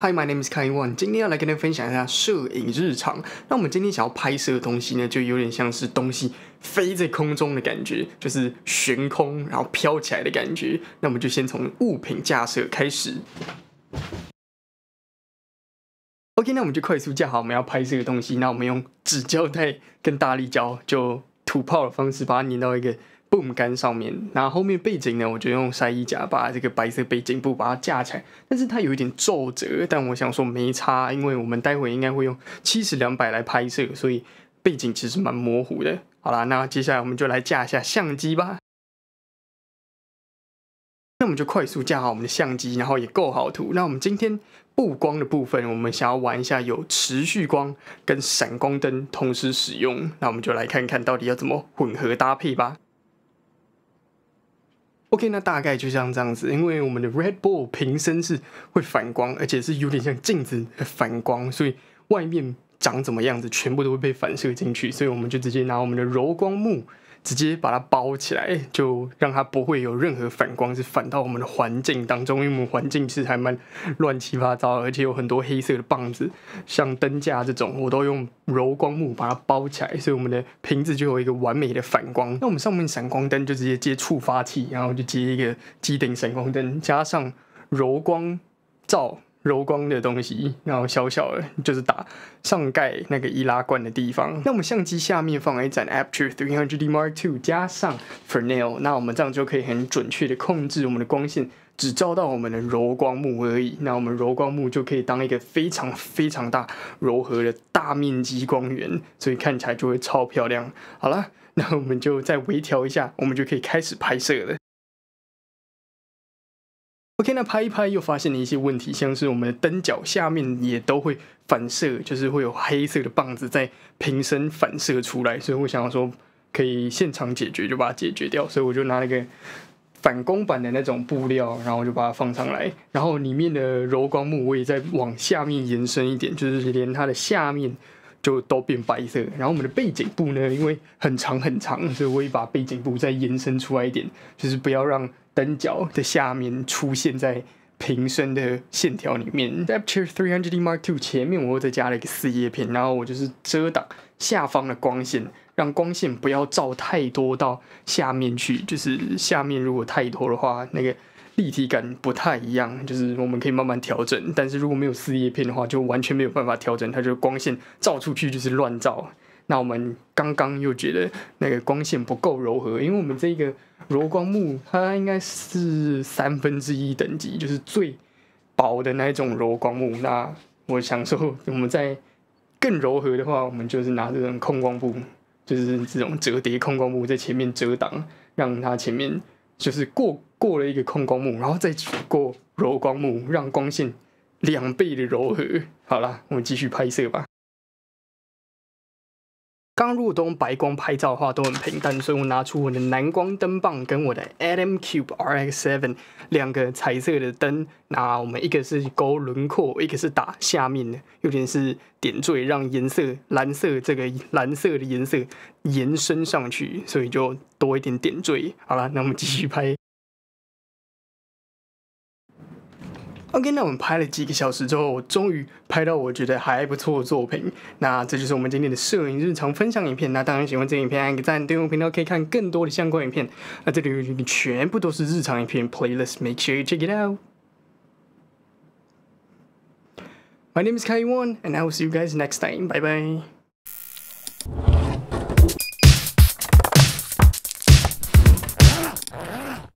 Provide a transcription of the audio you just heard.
Hi, my name is Kaiwan。今天要来跟大家分享一下摄影日常。那我们今天想要拍摄的东西呢，就有点像是东西飞在空中的感觉，就是悬空然后飘起来的感觉。那我们就先从物品架设开始。OK，那我们就快速架好我们要拍摄的东西。那我们用纸胶带跟大力胶就吐泡的方式把它粘到一个。泵杆上面，然后后面背景呢，我就用晒衣夹把这个白色背景布把它架起来，但是它有一点皱褶，但我想说没差，因为我们待会应该会用七十两百来拍摄，所以背景其实蛮模糊的。好啦，那接下来我们就来架一下相机吧。那我们就快速架好我们的相机，然后也构好图。那我们今天布光的部分，我们想要玩一下有持续光跟闪光灯同时使用，那我们就来看看到底要怎么混合搭配吧。OK，那大概就像这样子，因为我们的 Red Bull 瓶身是会反光，而且是有点像镜子反光，所以外面长怎么样子，全部都会被反射进去，所以我们就直接拿我们的柔光幕。直接把它包起来，就让它不会有任何反光，是反到我们的环境当中。因为我们环境是还蛮乱七八糟，而且有很多黑色的棒子，像灯架这种，我都用柔光幕把它包起来，所以我们的瓶子就有一个完美的反光。那我们上面闪光灯就直接接触发器，然后就接一个机顶闪光灯，加上柔光罩。柔光的东西，然后小小的，就是打上盖那个易拉罐的地方。那我们相机下面放了一盏 Aperture 3 0 Mark II，加上 Fernell，那我们这样就可以很准确的控制我们的光线，只照到我们的柔光幕而已。那我们柔光幕就可以当一个非常非常大、柔和的大面积光源，所以看起来就会超漂亮。好了，那我们就再微调一下，我们就可以开始拍摄了。OK，那拍一拍又发现了一些问题，像是我们的灯脚下面也都会反射，就是会有黑色的棒子在瓶身反射出来，所以我想要说可以现场解决，就把它解决掉，所以我就拿了个反光板的那种布料，然后就把它放上来，然后里面的柔光幕我也在往下面延伸一点，就是连它的下面。就都变白色，然后我们的背景布呢，因为很长很长，所以我也把背景布再延伸出来一点，就是不要让灯脚的下面出现在瓶身的线条里面。a p e t u r e h r e e h u n d r e D Mark Two 前面我又再加了一个四叶片，然后我就是遮挡下方的光线，让光线不要照太多到下面去，就是下面如果太多的话，那个。立体感不太一样，就是我们可以慢慢调整。但是如果没有四叶片的话，就完全没有办法调整，它就光线照出去就是乱照。那我们刚刚又觉得那个光线不够柔和，因为我们这个柔光幕它应该是三分之一等级，就是最薄的那一种柔光幕。那我想说，我们在更柔和的话，我们就是拿这种控光布，就是这种折叠控光布在前面遮挡，让它前面。就是过过了一个控光幕，然后再过柔光幕，让光线两倍的柔和。好了，我们继续拍摄吧。刚入冬，白光拍照的话都很平淡，所以我拿出我的蓝光灯棒跟我的 a d a m Cube RX7 两个彩色的灯，那我们一个是勾轮廓，一个是打下面的，有点是点缀，让颜色蓝色这个蓝色的颜色延伸上去，所以就多一点点缀，好了，那我们继续拍。OK，那我们拍了几个小时之后，我终于拍到我觉得还不错的作品。那这就是我们今天的摄影日常分享影片。那当然喜欢这影片按个赞，订阅频道可以看更多的相关影片。那这里全部都是日常影片 playlist，make sure you check it out. My name is Kaiyuan，and I will see you guys next time. Bye bye.